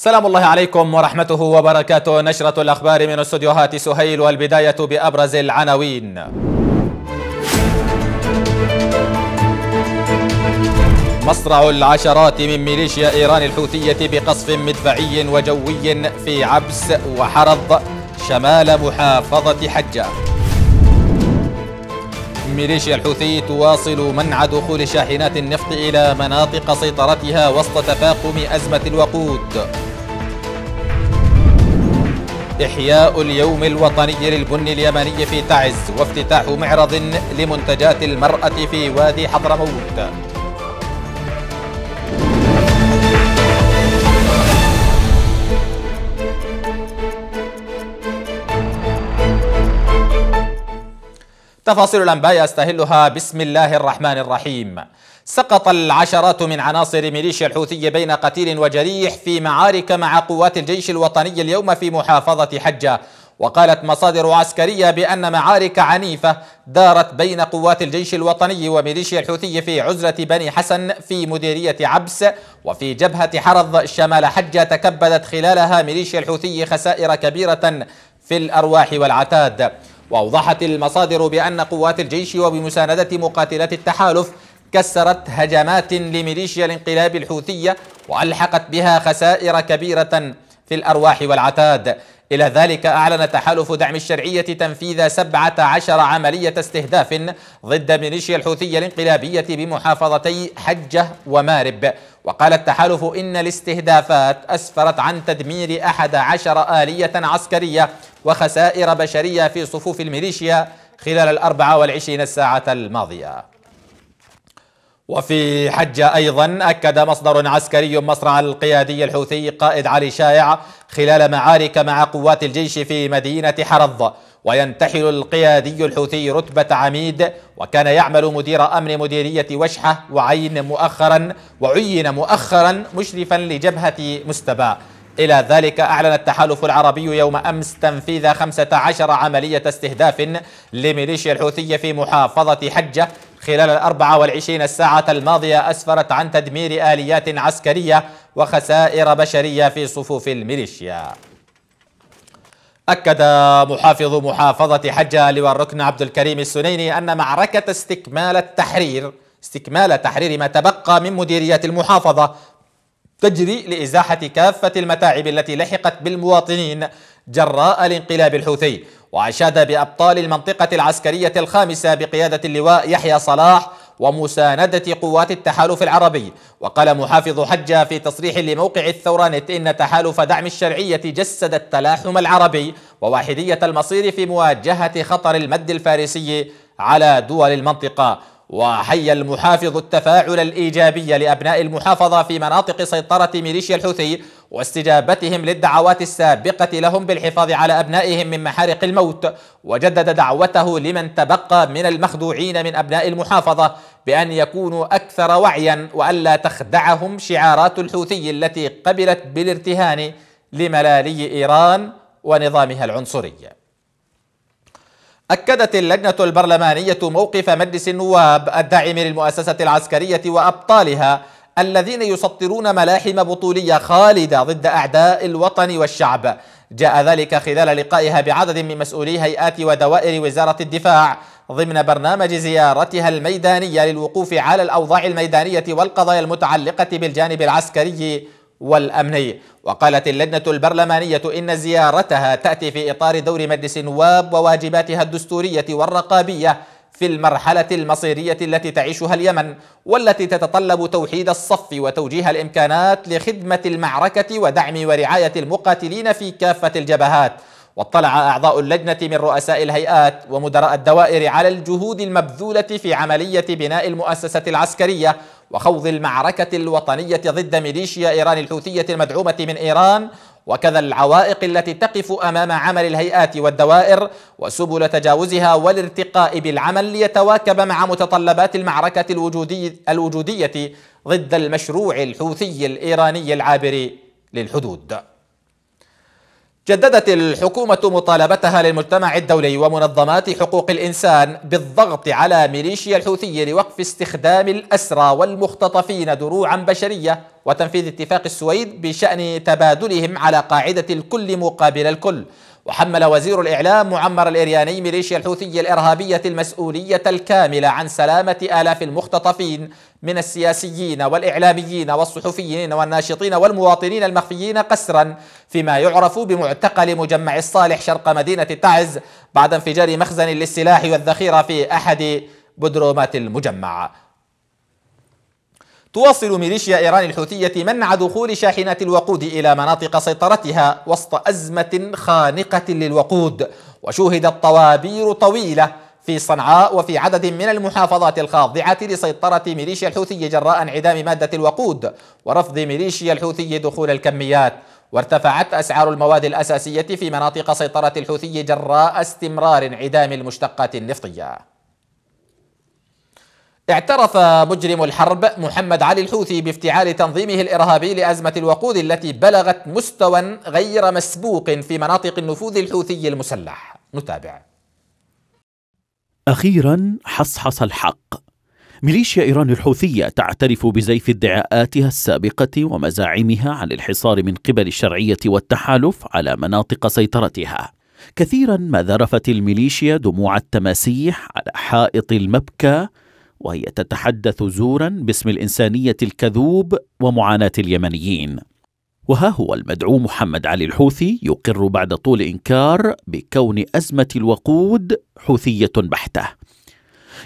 سلام الله عليكم ورحمته وبركاته نشرة الأخبار من استديوهات سهيل والبداية بأبرز العناوين مصرع العشرات من ميليشيا إيران الحوثية بقصف مدفعي وجوي في عبس وحرض شمال محافظة حجة ميليشيا الحوثي تواصل منع دخول شاحنات النفط إلى مناطق سيطرتها وسط تفاقم أزمة الوقود إحياء اليوم الوطني للبن اليمني في تعز وافتتاح معرض لمنتجات المرأة في وادي حضرموت تفاصيل الأنباء أستهلها بسم الله الرحمن الرحيم سقط العشرات من عناصر ميليشيا الحوثي بين قتيل وجريح في معارك مع قوات الجيش الوطني اليوم في محافظة حجة وقالت مصادر عسكرية بأن معارك عنيفة دارت بين قوات الجيش الوطني وميليشيا الحوثي في عزلة بني حسن في مديرية عبس وفي جبهة حرض شمال حجة تكبدت خلالها ميليشيا الحوثي خسائر كبيرة في الأرواح والعتاد وأوضحت المصادر بأن قوات الجيش وبمساندة مقاتلات التحالف كسرت هجمات لميليشيا الانقلاب الحوثية وألحقت بها خسائر كبيرة في الأرواح والعتاد إلى ذلك أعلن تحالف دعم الشرعية تنفيذ 17 عملية استهداف ضد ميليشيا الحوثية الانقلابية بمحافظتي حجة ومارب وقال التحالف إن الاستهدافات أسفرت عن تدمير 11 آلية عسكرية وخسائر بشرية في صفوف الميليشيا خلال الأربعة والعشرين الساعة الماضية وفي حجة أيضا أكد مصدر عسكري مصرع القيادي الحوثي قائد علي شائع خلال معارك مع قوات الجيش في مدينة حرض وينتحل القيادي الحوثي رتبة عميد وكان يعمل مدير أمن مديرية وشحة وعين مؤخرا وعين مؤخرا مشرفا لجبهة مستبا إلى ذلك أعلن التحالف العربي يوم أمس تنفيذ 15 عملية استهداف لميليشيا الحوثية في محافظة حجة خلال ال والعشرين الساعة الماضية أسفرت عن تدمير آليات عسكرية وخسائر بشرية في صفوف الميليشيا أكد محافظ محافظة حجة لواء الركن عبد الكريم السنيني أن معركة استكمال التحرير استكمال تحرير ما تبقى من مديريات المحافظة تجري لإزاحة كافة المتاعب التي لحقت بالمواطنين جراء الانقلاب الحوثي وأشاد بأبطال المنطقة العسكرية الخامسة بقيادة اللواء يحيى صلاح ومساندة قوات التحالف العربي وقال محافظ حجة في تصريح لموقع الثورة نت إن تحالف دعم الشرعية جسد التلاحم العربي وواحدية المصير في مواجهة خطر المد الفارسي على دول المنطقة وحي المحافظ التفاعل الإيجابي لأبناء المحافظة في مناطق سيطرة ميليشيا الحوثي واستجابتهم للدعوات السابقة لهم بالحفاظ على أبنائهم من محارق الموت وجدد دعوته لمن تبقى من المخدوعين من أبناء المحافظة بأن يكونوا أكثر وعيا وألا تخدعهم شعارات الحوثي التي قبلت بالارتهان لملالي إيران ونظامها العنصري أكدت اللجنة البرلمانية موقف مجلس النواب الداعم للمؤسسة العسكرية وأبطالها الذين يسطرون ملاحم بطولية خالدة ضد أعداء الوطن والشعب جاء ذلك خلال لقائها بعدد من مسؤولي هيئات ودوائر وزارة الدفاع ضمن برنامج زيارتها الميدانية للوقوف على الأوضاع الميدانية والقضايا المتعلقة بالجانب العسكري والأمني وقالت اللجنة البرلمانية إن زيارتها تأتي في إطار دور مجلس النواب وواجباتها الدستورية والرقابية في المرحلة المصيرية التي تعيشها اليمن والتي تتطلب توحيد الصف وتوجيه الإمكانات لخدمة المعركة ودعم ورعاية المقاتلين في كافة الجبهات واطلع أعضاء اللجنة من رؤساء الهيئات ومدراء الدوائر على الجهود المبذولة في عملية بناء المؤسسة العسكرية وخوض المعركة الوطنية ضد ميليشيا إيران الحوثية المدعومة من إيران وكذا العوائق التي تقف أمام عمل الهيئات والدوائر وسبل تجاوزها والارتقاء بالعمل ليتواكب مع متطلبات المعركة الوجودي الوجودية ضد المشروع الحوثي الإيراني العابر للحدود جددت الحكومة مطالبتها للمجتمع الدولي ومنظمات حقوق الإنسان بالضغط على ميليشيا الحوثية لوقف استخدام الأسرى والمختطفين دروعا بشرية وتنفيذ اتفاق السويد بشأن تبادلهم على قاعدة الكل مقابل الكل وحمل وزير الإعلام معمر الإرياني ميليشيا الحوثية الإرهابية المسؤولية الكاملة عن سلامة آلاف المختطفين من السياسيين والإعلاميين والصحفيين والناشطين والمواطنين المخفيين قسرا فيما يعرف بمعتقل مجمع الصالح شرق مدينة تعز بعد انفجار مخزن للسلاح والذخيرة في أحد بدرومات المجمع تواصل ميليشيا إيران الحوثية منع دخول شاحنات الوقود إلى مناطق سيطرتها وسط أزمة خانقة للوقود وشوهدت طوابير طويلة في صنعاء وفي عدد من المحافظات الخاضعة لسيطرة ميليشيا الحوثي جراء انعدام مادة الوقود ورفض ميليشيا الحوثي دخول الكميات وارتفعت أسعار المواد الأساسية في مناطق سيطرة الحوثي جراء استمرار انعدام المشتقات النفطية اعترف مجرم الحرب محمد علي الحوثي بافتعال تنظيمه الإرهابي لأزمة الوقود التي بلغت مستوى غير مسبوق في مناطق النفوذ الحوثي المسلح نتابع أخيرا حصحص الحق ميليشيا إيران الحوثية تعترف بزيف ادعاءاتها السابقة ومزاعمها عن الحصار من قبل الشرعية والتحالف على مناطق سيطرتها كثيرا ما ذرفت الميليشيا دموع التماسيح على حائط المبكى وهي تتحدث زورا باسم الإنسانية الكذوب ومعاناة اليمنيين وها هو المدعو محمد علي الحوثي يقر بعد طول إنكار بكون أزمة الوقود حوثية بحتة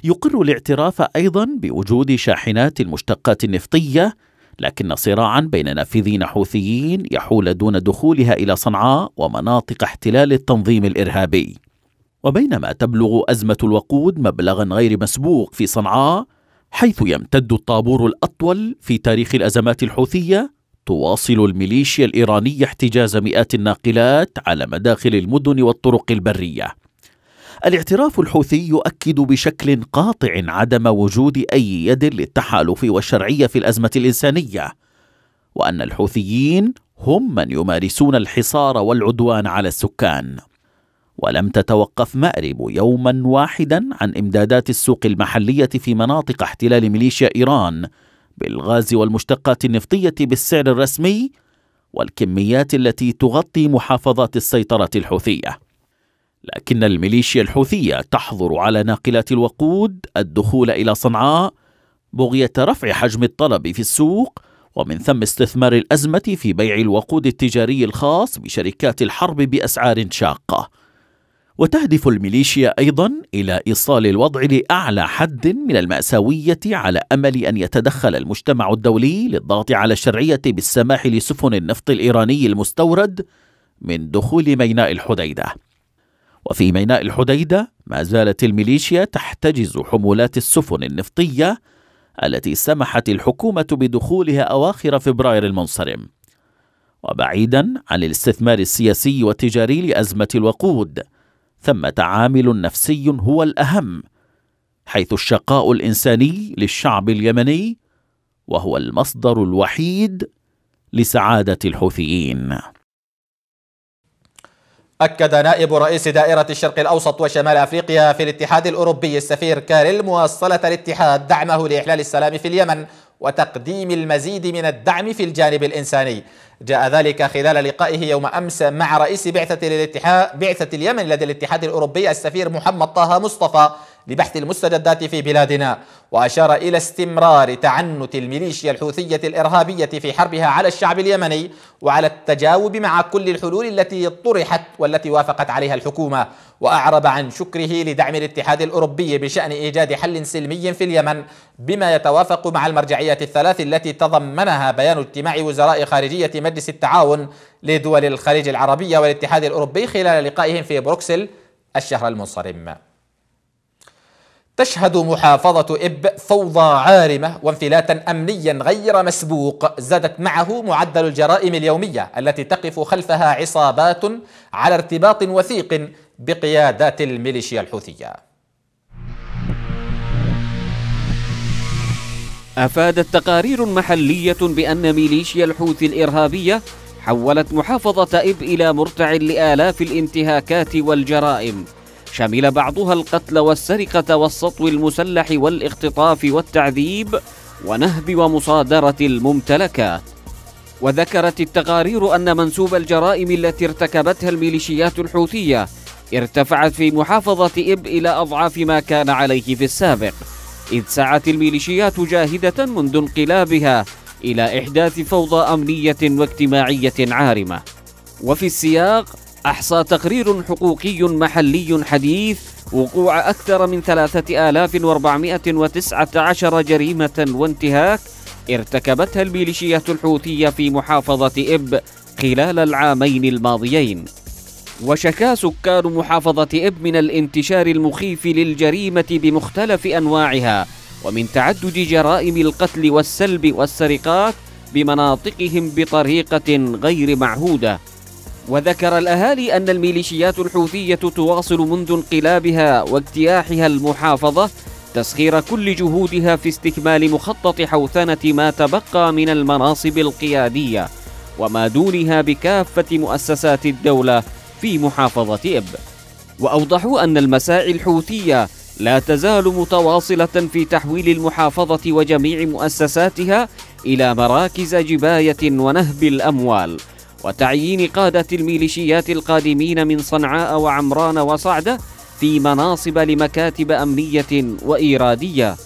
يقر الاعتراف أيضا بوجود شاحنات المشتقات النفطية لكن صراعا بين نافذين حوثيين يحول دون دخولها الى صنعاء ومناطق احتلال التنظيم الارهابي. وبينما تبلغ ازمه الوقود مبلغا غير مسبوق في صنعاء، حيث يمتد الطابور الاطول في تاريخ الازمات الحوثيه تواصل الميليشيا الإيرانية احتجاز مئات الناقلات على مداخل المدن والطرق البرية. الاعتراف الحوثي يؤكد بشكل قاطع عدم وجود أي يد للتحالف والشرعية في الأزمة الإنسانية، وأن الحوثيين هم من يمارسون الحصار والعدوان على السكان. ولم تتوقف مأرب يوما واحدا عن إمدادات السوق المحلية في مناطق احتلال ميليشيا إيران بالغاز والمشتقات النفطية بالسعر الرسمي والكميات التي تغطي محافظات السيطرة الحوثية. لكن الميليشيا الحوثية تحظر على ناقلات الوقود الدخول إلى صنعاء بغية رفع حجم الطلب في السوق ومن ثم استثمار الأزمة في بيع الوقود التجاري الخاص بشركات الحرب بأسعار شاقة. وتهدف الميليشيا أيضا إلى إيصال الوضع لأعلى حد من المأساوية على أمل أن يتدخل المجتمع الدولي للضغط على الشرعية بالسماح لسفن النفط الإيراني المستورد من دخول ميناء الحديدة. وفي ميناء الحديدة ما زالت الميليشيا تحتجز حمولات السفن النفطية التي سمحت الحكومة بدخولها أواخر فبراير المنصرم. وبعيدا عن الاستثمار السياسي والتجاري لأزمة الوقود، ثمه عامل نفسي هو الاهم حيث الشقاء الانساني للشعب اليمني وهو المصدر الوحيد لسعاده الحوثيين أكد نائب رئيس دائرة الشرق الأوسط وشمال أفريقيا في الاتحاد الأوروبي السفير كارل مواصلة الاتحاد دعمه لإحلال السلام في اليمن وتقديم المزيد من الدعم في الجانب الإنساني جاء ذلك خلال لقائه يوم أمس مع رئيس بعثة, بعثة اليمن لدى الاتحاد الأوروبي السفير محمد طه مصطفى لبحث المستجدات في بلادنا وأشار إلى استمرار تعنت الميليشيا الحوثية الإرهابية في حربها على الشعب اليمني وعلى التجاوب مع كل الحلول التي طرحت والتي وافقت عليها الحكومة وأعرب عن شكره لدعم الاتحاد الأوروبي بشأن إيجاد حل سلمي في اليمن بما يتوافق مع المرجعيات الثلاث التي تضمنها بيان اجتماع وزراء خارجية مجلس التعاون لدول الخليج العربية والاتحاد الأوروبي خلال لقائهم في بروكسل الشهر المنصرم تشهد محافظة إب فوضى عارمة وانفلاتا أمنيا غير مسبوق زادت معه معدل الجرائم اليومية التي تقف خلفها عصابات على ارتباط وثيق بقيادات الميليشيا الحوثية أفادت تقارير محلية بأن ميليشيا الحوثي الإرهابية حولت محافظة إب إلى مرتع لآلاف الانتهاكات والجرائم شمل بعضها القتل والسرقة والسطو المسلح والاختطاف والتعذيب ونهب ومصادرة الممتلكات وذكرت التقارير أن منسوب الجرائم التي ارتكبتها الميليشيات الحوثية ارتفعت في محافظة إب إلى أضعاف ما كان عليه في السابق إذ سعت الميليشيات جاهدة منذ انقلابها إلى إحداث فوضى أمنية واجتماعية عارمة وفي السياق أحصى تقرير حقوقي محلي حديث وقوع أكثر من 3419 جريمة وانتهاك ارتكبتها الميليشيات الحوثية في محافظة إب خلال العامين الماضيين وشكا سكان محافظة إب من الانتشار المخيف للجريمة بمختلف أنواعها ومن تعدد جرائم القتل والسلب والسرقات بمناطقهم بطريقة غير معهودة وذكر الأهالي أن الميليشيات الحوثية تواصل منذ انقلابها واجتياحها المحافظة تسخير كل جهودها في استكمال مخطط حوثنة ما تبقى من المناصب القيادية وما دونها بكافة مؤسسات الدولة في محافظة إب وأوضحوا أن المساعي الحوثية لا تزال متواصلة في تحويل المحافظة وجميع مؤسساتها إلى مراكز جباية ونهب الأموال وتعيين قادة الميليشيات القادمين من صنعاء وعمران وصعدة في مناصب لمكاتب أمنية وإيرادية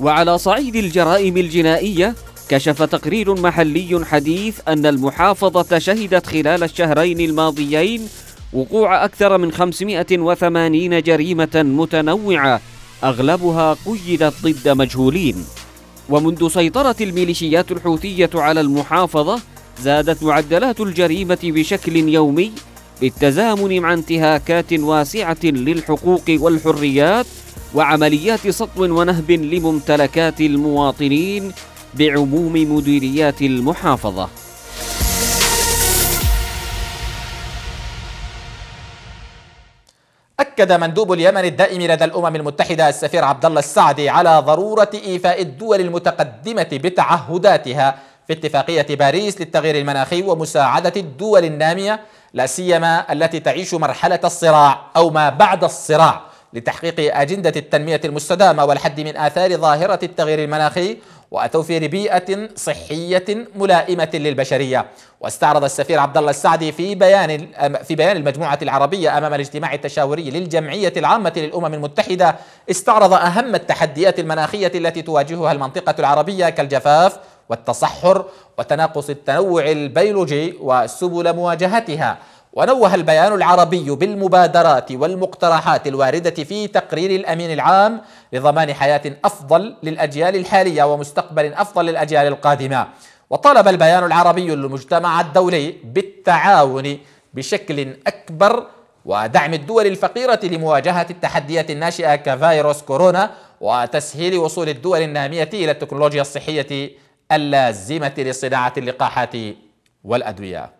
وعلى صعيد الجرائم الجنائية كشف تقرير محلي حديث أن المحافظة شهدت خلال الشهرين الماضيين وقوع أكثر من 580 جريمة متنوعة أغلبها قيدت ضد مجهولين ومنذ سيطرة الميليشيات الحوثية على المحافظة زادت معدلات الجريمة بشكل يومي بالتزامن مع انتهاكات واسعة للحقوق والحريات وعمليات سطو ونهب لممتلكات المواطنين بعموم مديريات المحافظة أكد مندوب اليمن الدائم لدى الأمم المتحدة السفير عبد الله السعدي على ضرورة إيفاء الدول المتقدمة بتعهداتها في اتفاقية باريس للتغيير المناخي ومساعدة الدول النامية لا سيما التي تعيش مرحلة الصراع أو ما بعد الصراع لتحقيق أجندة التنمية المستدامة والحد من آثار ظاهرة التغيير المناخي وتوفير بيئة صحية ملائمة للبشرية واستعرض السفير عبد الله السعدي في بيان في بيان المجموعة العربية أمام الاجتماع التشاوري للجمعية العامة للأمم المتحدة استعرض أهم التحديات المناخية التي تواجهها المنطقة العربية كالجفاف والتصحر وتناقص التنوع البيولوجي وسبل مواجهتها ونوه البيان العربي بالمبادرات والمقترحات الوارده في تقرير الامين العام لضمان حياه افضل للاجيال الحاليه ومستقبل افضل للاجيال القادمه وطالب البيان العربي المجتمع الدولي بالتعاون بشكل اكبر ودعم الدول الفقيره لمواجهه التحديات الناشئه كفيروس كورونا وتسهيل وصول الدول الناميه الى التكنولوجيا الصحيه اللازمة لصناعة اللقاحات والأدوية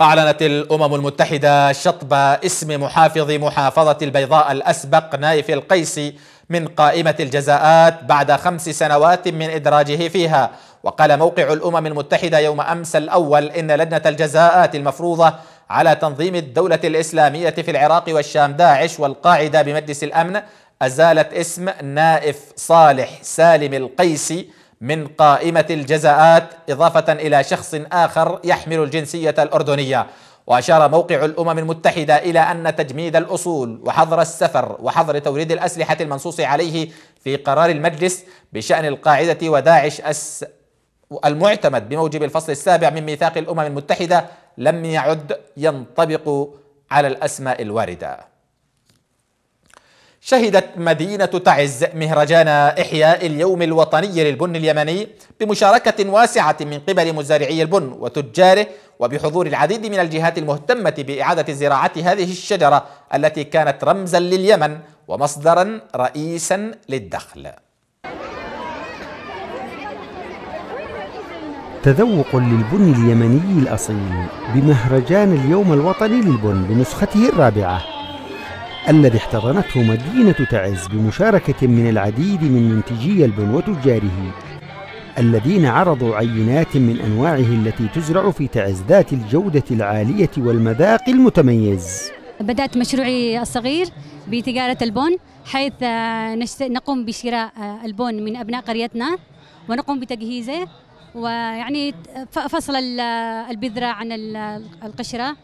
أعلنت الأمم المتحدة شطب اسم محافظ محافظة البيضاء الأسبق نايف القيسي من قائمة الجزاءات بعد خمس سنوات من إدراجه فيها وقال موقع الأمم المتحدة يوم أمس الأول إن لجنة الجزاءات المفروضة على تنظيم الدولة الإسلامية في العراق والشام داعش والقاعدة بمجلس الأمن أزالت اسم نائف صالح سالم القيسي من قائمة الجزاءات إضافة إلى شخص آخر يحمل الجنسية الأردنية وأشار موقع الأمم المتحدة إلى أن تجميد الأصول وحظر السفر وحظر توريد الأسلحة المنصوص عليه في قرار المجلس بشأن القاعدة وداعش أس المعتمد بموجب الفصل السابع من ميثاق الأمم المتحدة لم يعد ينطبق على الأسماء الواردة شهدت مدينة تعز مهرجان إحياء اليوم الوطني للبن اليمني بمشاركة واسعة من قبل مزارعي البن وتجاره وبحضور العديد من الجهات المهتمة بإعادة زراعة هذه الشجرة التي كانت رمزا لليمن ومصدرا رئيسا للدخل تذوق للبن اليمني الأصيل بمهرجان اليوم الوطني للبن بنسخته الرابعة الذي احتضنته مدينة تعز بمشاركة من العديد من منتجي البن وتجاره الذين عرضوا عينات من أنواعه التي تزرع في تعز ذات الجودة العالية والمذاق المتميز بدأت مشروعي الصغير بتجارة البن حيث آه، نقوم بشراء آه، البن من أبناء قريتنا ونقوم بتجهيزه ويعني فصل آه، البذرة عن القشرة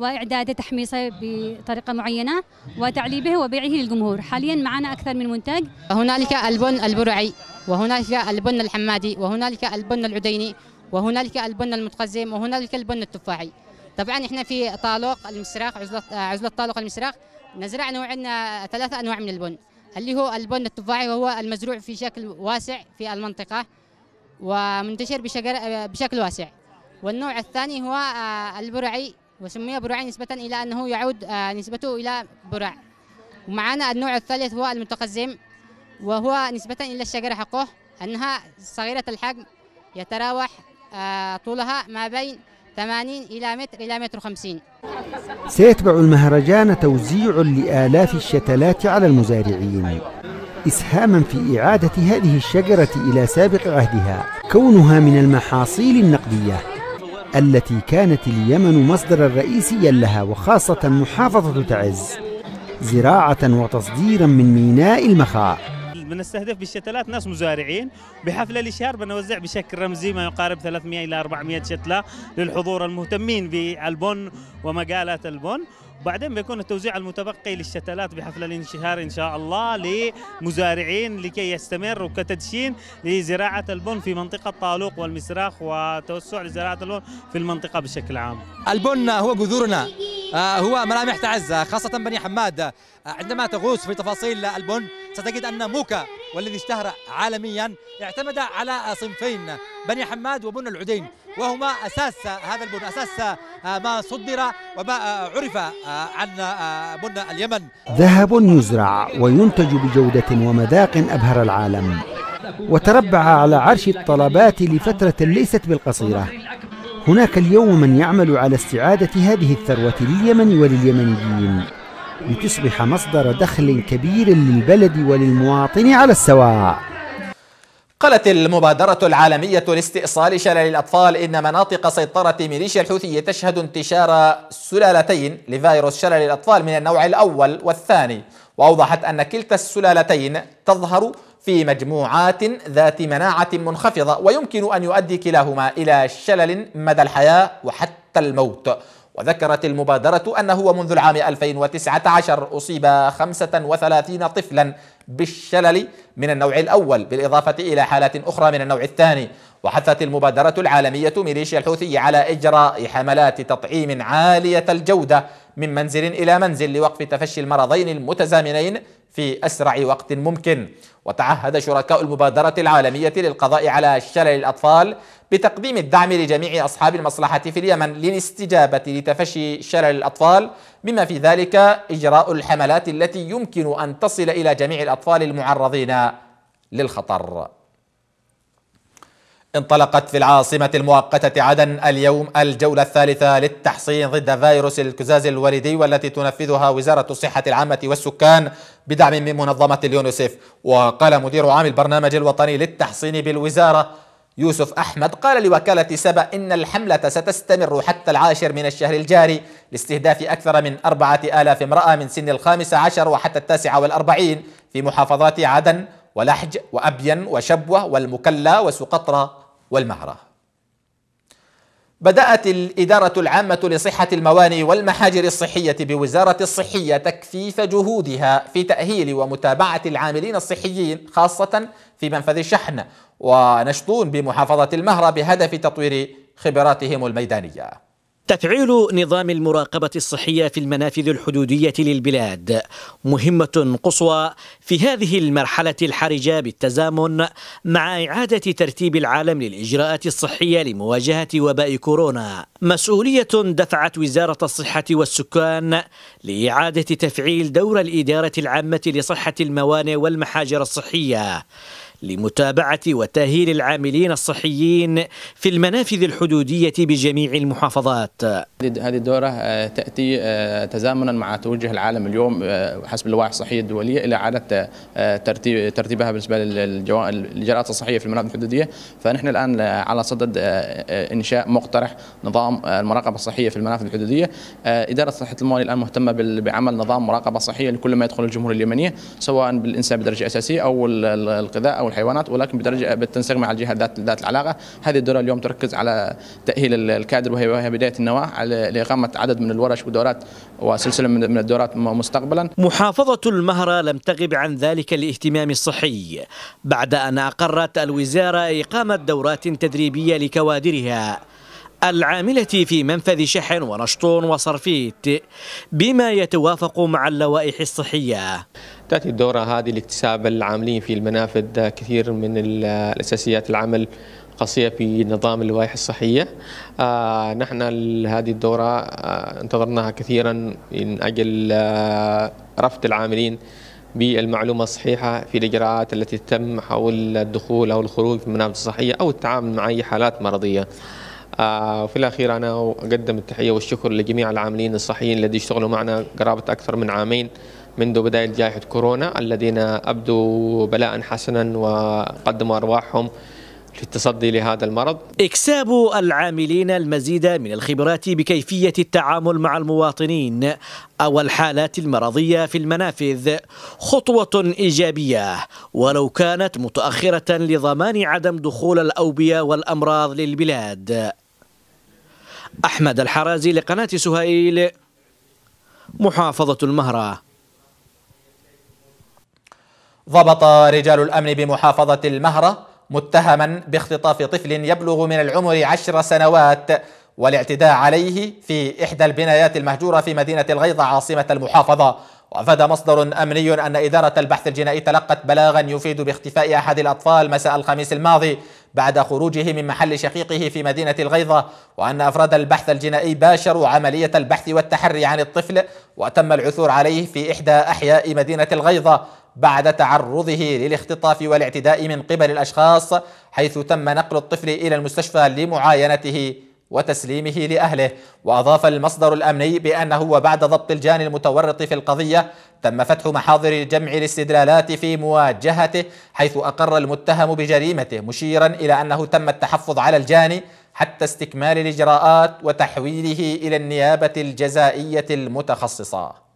وإعداد تحميصه بطريقة معينة وتعليبه وبيعه للجمهور حاليا معنا أكثر من منتج هنالك البن البرعي وهنالك البن الحمادي وهنالك البن العديني وهنالك البن المتقزم وهنالك البن التفاحي طبعا احنا في طالق المسراق عزله عزله طالق المسراق نزرع نوعنا ثلاثه انواع من البن اللي هو البن التفاحي وهو المزروع في شكل واسع في المنطقه ومنتشر بشكل واسع والنوع الثاني هو آه، البرعي وسمي برعي نسبة إلى أنه يعود آه، نسبته إلى برع ومعنا النوع الثالث هو المتقزم وهو نسبة إلى الشجرة حقه أنها صغيرة الحجم يتراوح آه، طولها ما بين 80 إلى متر إلى متر 50 سيتبع المهرجان توزيع لآلاف الشتلات على المزارعين إسهاما في إعادة هذه الشجرة إلى سابق عهدها كونها من المحاصيل النقدية التي كانت اليمن مصدرا رئيسيا لها وخاصة محافظة تعز زراعة وتصديرا من ميناء المخاء بنستهدف بالشتلات ناس مزارعين بحفلة لشهر بنوزع بشكل رمزي ما يقارب 300 إلى 400 شتلة للحضور المهتمين بالبن ومقالات البن بعدين بيكون التوزيع المتبقي للشتلات بحفل الانشهار إن شاء الله لمزارعين لكي يستمروا كتدشين لزراعة البن في منطقة طالوق والمسراخ وتوسع لزراعة البن في المنطقة بشكل عام البن هو جذورنا آه، هو ملامح تعز خاصة بني حماد عندما تغوص في تفاصيل البن ستجد أن موكا والذي اشتهر عالميا اعتمد على صنفين بني حماد وبن العدين وهما أساس هذا البن أساس آه، ما صدر وما آه، عرف آه، عن بن اليمن ذهب يزرع وينتج بجودة ومذاق أبهر العالم وتربع على عرش الطلبات لفترة ليست بالقصيرة هناك اليوم من يعمل على استعادة هذه الثروة لليمن ولليمنيين لتصبح مصدر دخل كبير للبلد وللمواطن على السواء قالت المبادرة العالمية لاستئصال شلل الأطفال إن مناطق سيطرة ميليشيا الحوثي تشهد انتشار سلالتين لفيروس شلل الأطفال من النوع الأول والثاني وأوضحت أن كلتا السلالتين تظهر في مجموعات ذات مناعة منخفضة ويمكن أن يؤدي كلاهما إلى شلل مدى الحياة وحتى الموت وذكرت المبادرة أنه منذ العام 2019 أصيب 35 طفلا بالشلل من النوع الأول بالإضافة إلى حالات أخرى من النوع الثاني وحثت المبادرة العالمية ميليشيا الحوثي على إجراء حملات تطعيم عالية الجودة من منزل إلى منزل لوقف تفشي المرضين المتزامنين في أسرع وقت ممكن وتعهد شركاء المبادرة العالمية للقضاء على شلل الأطفال بتقديم الدعم لجميع أصحاب المصلحة في اليمن للاستجابة لتفشي شلل الأطفال بما في ذلك إجراء الحملات التي يمكن أن تصل إلى جميع الأطفال المعرضين للخطر انطلقت في العاصمة المؤقتة عدن اليوم الجولة الثالثة للتحصين ضد فيروس الكزاز الوريدي والتي تنفذها وزارة الصحة العامة والسكان بدعم من منظمة اليونسيف وقال مدير عام البرنامج الوطني للتحصين بالوزارة يوسف أحمد قال لوكالة سبأ إن الحملة ستستمر حتى العاشر من الشهر الجاري لاستهداف أكثر من أربعة آلاف امرأة من سن الخامس عشر وحتى التاسعة والأربعين في محافظات عدن ولحج وأبين وشبوة والمكلا وسقطرى والمهرة بدأت الإدارة العامة لصحة الموانئ والمحاجر الصحية بوزارة الصحية تكثيف جهودها في تأهيل ومتابعة العاملين الصحيين خاصة في منفذ الشحن ونشطون بمحافظة المهرة بهدف تطوير خبراتهم الميدانية تفعيل نظام المراقبة الصحية في المنافذ الحدودية للبلاد مهمة قصوى في هذه المرحلة الحرجة بالتزامن مع إعادة ترتيب العالم للإجراءات الصحية لمواجهة وباء كورونا مسؤولية دفعت وزارة الصحة والسكان لإعادة تفعيل دور الإدارة العامة لصحة الموانئ والمحاجر الصحية لمتابعة وتأهيل العاملين الصحيين في المنافذ الحدودية بجميع المحافظات هذه الدورة آه، تأتي آه، تزامنا مع توجه العالم اليوم آه، حسب اللوائح الصحية الدولية إلى إعادة ترتيبها بالنسبة للإجراءات الصحية في المنافذ الحدودية فنحن الآن على صدد إنشاء مقترح نظام المراقبة الصحية في المنافذ الحدودية إدارة صحة الموانئ الآن مهتمة بعمل نظام مراقبة صحية لكل ما يدخل الجمهورية اليمنية سواء بالإنسان بدرجة أساسية أو الغذاء أو الحيوانات ولكن بدرجه بالتنسيق مع الجهات ذات ذات العلاقه هذه الدوره اليوم تركز على تاهيل الكادر وهي بدايه النواه على لاقامه عدد من الورش ودورات وسلسله من الدورات مستقبلا محافظه المهره لم تغب عن ذلك الاهتمام الصحي بعد ان اقرت الوزاره اقامه دورات تدريبيه لكوادرها العاملة في منفذ شحن ونشطون وصرفيت بما يتوافق مع اللوائح الصحية تاتي الدوره هذه لاكتساب العاملين في المنافذ آه، كثير من آه، الاساسيات العمل القصية في نظام اللوائح الصحية آه نحن هذه الدورة آه انتظرناها كثيرا من أجل آه رفض العاملين بالمعلومة الصحيحة في الإجراءات التي تتم حول الدخول أو الخروج في المنافذ الصحية أو التعامل مع أي حالات مرضية آه، وفي الأخير أنا أقدم التحية والشكر لجميع العاملين الصحيين الذين اشتغلوا معنا قرابة أكثر من عامين منذ بداية جائحة كورونا الذين أبدوا بلاء حسنا وقدموا أرواحهم في التصدي لهذا المرض إكساب العاملين المزيد من الخبرات بكيفية التعامل مع المواطنين أو الحالات المرضية في المنافذ خطوة إيجابية ولو كانت متأخرة لضمان عدم دخول الأوبية والأمراض للبلاد أحمد الحرازي لقناة سهيل محافظة المهرة ضبط رجال الأمن بمحافظة المهرة متهما باختطاف طفل يبلغ من العمر عشر سنوات والاعتداء عليه في إحدى البنايات المهجورة في مدينة الغيضة عاصمة المحافظة وأفاد مصدر أمني أن إدارة البحث الجنائي تلقت بلاغا يفيد باختفاء أحد الأطفال مساء الخميس الماضي بعد خروجه من محل شقيقه في مدينة الغيضة وأن أفراد البحث الجنائي باشروا عملية البحث والتحري عن الطفل وتم العثور عليه في إحدى أحياء مدينة الغيضة بعد تعرضه للاختطاف والاعتداء من قبل الاشخاص حيث تم نقل الطفل الى المستشفى لمعاينته وتسليمه لاهله واضاف المصدر الامني بانه وبعد ضبط الجاني المتورط في القضيه تم فتح محاضر جمع الاستدلالات في مواجهته حيث اقر المتهم بجريمته مشيرا الى انه تم التحفظ على الجاني حتى استكمال الاجراءات وتحويله الى النيابه الجزائيه المتخصصه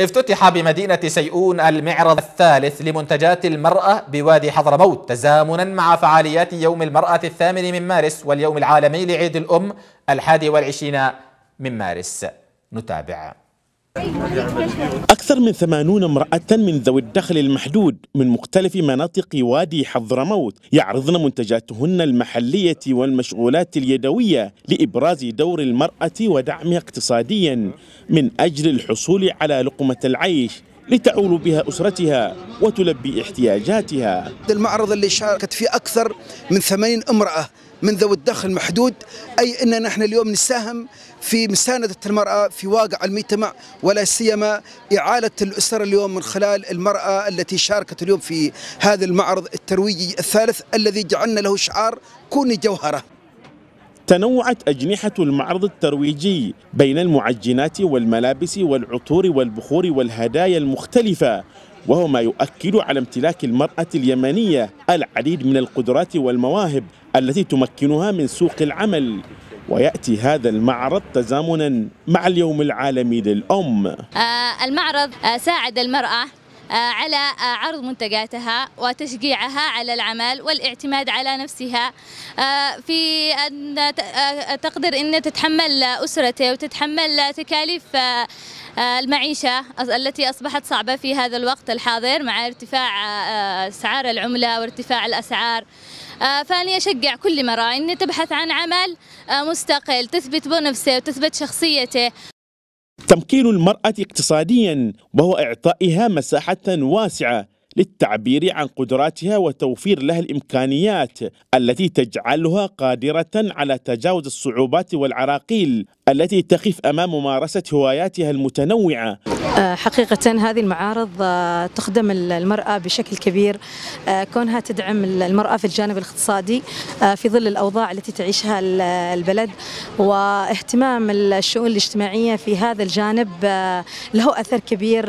افتتح بمدينة سيئون المعرض الثالث لمنتجات المرأة بوادي حضرموت تزامنا مع فعاليات يوم المرأة الثامن من مارس واليوم العالمي لعيد الأم الحادي والعشرين من مارس نتابع أكثر من ثمانون امرأة من ذوي الدخل المحدود من مختلف مناطق وادي حضرموت يعرضن منتجاتهن المحلية والمشغولات اليدوية لإبراز دور المرأة ودعمها اقتصاديا من أجل الحصول على لقمة العيش لتعول بها أسرتها وتلبي احتياجاتها المعرض اللي شاركت فيه أكثر من 80 امرأة من ذوي الدخل المحدود أي أننا نحن اليوم نساهم في مساندة المرأة في واقع المجتمع ولا سيما إعالة الأسر اليوم من خلال المرأة التي شاركت اليوم في هذا المعرض الترويجي الثالث الذي جعلنا له شعار كوني جوهرة تنوعت أجنحة المعرض الترويجي بين المعجنات والملابس والعطور والبخور والهدايا المختلفة وهو ما يؤكد على امتلاك المرأة اليمنية العديد من القدرات والمواهب التي تمكنها من سوق العمل ويأتي هذا المعرض تزامنا مع اليوم العالمي للأم آه، المعرض آه، ساعد المرأة آه، على آه، عرض منتجاتها وتشجيعها على العمل والاعتماد على نفسها آه، في أن تقدر أن تتحمل أسرته وتتحمل تكاليف المعيشة التي أصبحت صعبة في هذا الوقت الحاضر مع ارتفاع أسعار العملة وارتفاع الأسعار فأني أشجع كل مرأة أن تبحث عن عمل مستقل تثبت بنفسه وتثبت شخصيته تمكين المرأة اقتصاديا وهو إعطائها مساحة واسعة للتعبير عن قدراتها وتوفير لها الامكانيات التي تجعلها قادره على تجاوز الصعوبات والعراقيل التي تخف امام ممارسه هواياتها المتنوعه آه، حقيقة هذه المعارض آه، تخدم المرأة بشكل كبير آه، كونها تدعم المرأة في الجانب الاقتصادي في ظل الأوضاع التي تعيشها البلد واهتمام الشؤون الاجتماعية في هذا الجانب له أثر كبير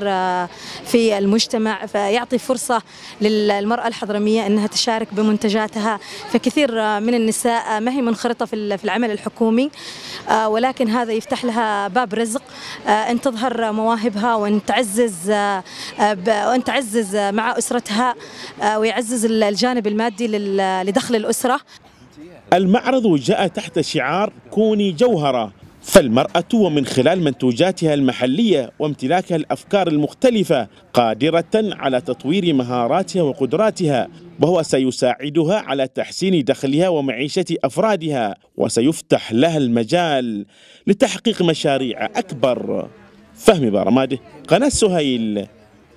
في المجتمع فيعطي فرصة للمرأة الحضرمية أنها تشارك بمنتجاتها فكثير من النساء ما هي منخرطة في العمل الحكومي ولكن هذا يفتح لها باب رزق أن تظهر مواهبها وان تعزز آه، آه، وان تعزز مع اسرتها آه، ويعزز الجانب المادي لدخل الاسره. المعرض جاء تحت شعار كوني جوهره فالمرأة ومن خلال منتوجاتها المحلية وامتلاكها الأفكار المختلفة قادرة على تطوير مهاراتها وقدراتها وهو سيساعدها على تحسين دخلها ومعيشة أفرادها وسيفتح لها المجال لتحقيق مشاريع أكبر فهمي برماده قناة سهيل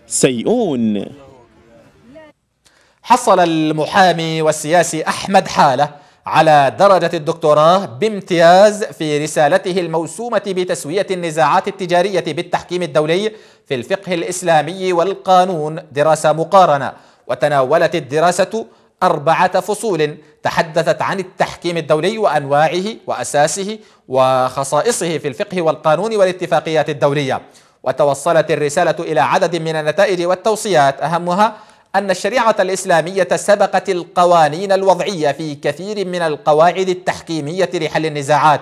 سيئون حصل المحامي والسياسي أحمد حالة على درجة الدكتوراه بامتياز في رسالته الموسومة بتسوية النزاعات التجارية بالتحكيم الدولي في الفقه الإسلامي والقانون دراسة مقارنة وتناولت الدراسة أربعة فصول تحدثت عن التحكيم الدولي وأنواعه وأساسه وخصائصه في الفقه والقانون والاتفاقيات الدولية وتوصلت الرسالة إلى عدد من النتائج والتوصيات أهمها أن الشريعة الإسلامية سبقت القوانين الوضعية في كثير من القواعد التحكيمية لحل النزاعات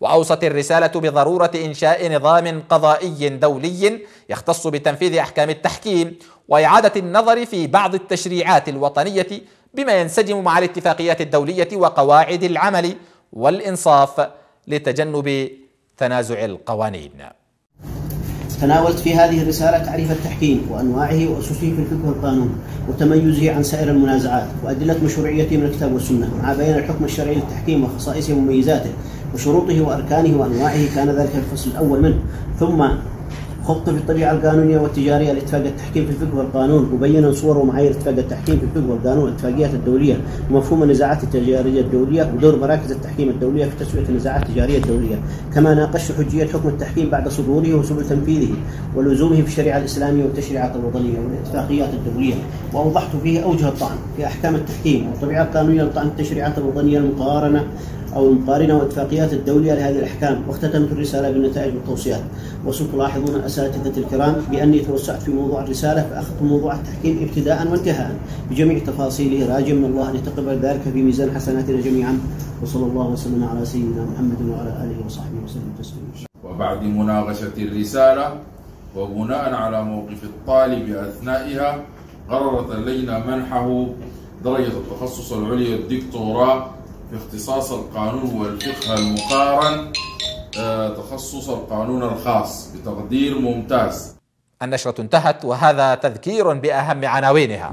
وأوصت الرسالة بضرورة إنشاء نظام قضائي دولي يختص بتنفيذ أحكام التحكيم وإعادة النظر في بعض التشريعات الوطنية بما ينسجم مع الاتفاقيات الدولية وقواعد العمل والإنصاف لتجنب تنازع القوانين تناولت في هذه الرسالة تعريف التحكيم وأنواعه وأسسه في الفقه والقانون وتميزه عن سائر المنازعات وأدلة مشروعيته من الكتاب والسنة مع بيان الحكم الشرعي للتحكيم وخصائصه ومميزاته وشروطه وأركانه وأنواعه كان ذلك الفصل الأول منه ثم خط في الطبيعه القانونيه والتجاريه لاتفاق التحكيم في الفقه والقانون وبين صور ومعايير اتفاق التحكيم في الفقه والقانون والاتفاقيات الدوليه ومفهوم النزاعات التجاريه الدوليه ودور مراكز التحكيم الدوليه في تسويه النزاعات التجاريه الدوليه كما ناقشت حجيه حكم التحكيم بعد صدوره وسبل تنفيذه ولزومه في الشريعه الاسلاميه والتشريعات الوطنيه والاتفاقيات الدوليه واوضحت فيه اوجه الطعن في احكام التحكيم والطبيعه القانونيه لطعن التشريعات الوطنيه المقارنه أو المقارنه واتفاقيات الدولية لهذه الأحكام واختتمت الرسالة بالنتائج والتوصيات وسوف تلاحظون أساتذة الكرام بأني توسعت في موضوع الرسالة فأخذت موضوع التحكيم ابتداء وانتهاء بجميع تفاصيله راجع من الله أن يتقبل ذلك في ميزان حسناتنا جميعا وصلى الله وسلم على سيدنا محمد وعلى آله وصحبه وسلم تسليما وبعد مناقشة الرسالة وبناء على موقف الطالب أثنائها قررت اللجنة منحه درجة التخصص العليا الدكتوراه في اختصاص القانون والفقه المقارن آه، تخصص القانون الخاص بتقدير ممتاز النشرة انتهت وهذا تذكير بأهم عناوينها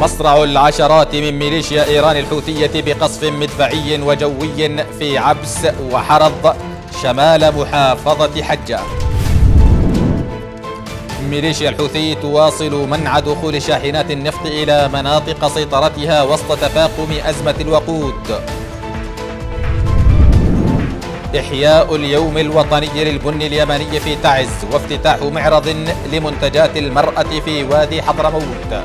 مصرع العشرات من ميليشيا إيران الحوثية بقصف مدفعي وجوي في عبس وحرض شمال محافظة حجة ميليشيا الحوثي تواصل منع دخول شاحنات النفط إلى مناطق سيطرتها وسط تفاقم أزمة الوقود إحياء اليوم الوطني للبن اليمني في تعز وافتتاح معرض لمنتجات المرأة في وادي حضرموت